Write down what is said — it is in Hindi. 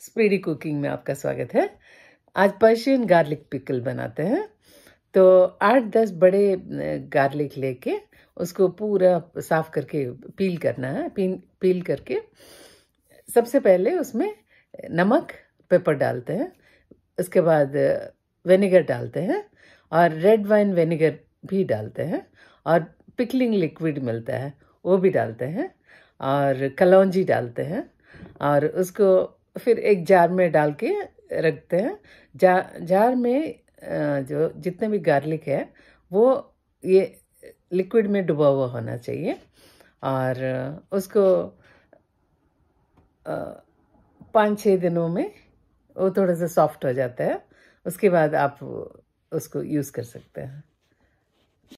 स्पीडी कुकिंग में आपका स्वागत है आज पर्शियन गार्लिक पिकल बनाते हैं तो आठ दस बड़े गार्लिक लेके उसको पूरा साफ करके पील करना है पील पील करके सबसे पहले उसमें नमक पेपर डालते हैं उसके बाद विनेगर डालते हैं और रेड वाइन वेनेगर भी डालते हैं और पिकलिंग लिक्विड मिलता है वो भी डालते हैं और कलौजी डालते हैं और उसको फिर एक जार में डाल के रखते हैं जा जार में जो जितने भी गार्लिक है वो ये लिक्विड में डुबा हुआ होना चाहिए और उसको पाँच छः दिनों में वो थोड़ा सा सॉफ्ट हो जाता है उसके बाद आप उसको यूज़ कर सकते हैं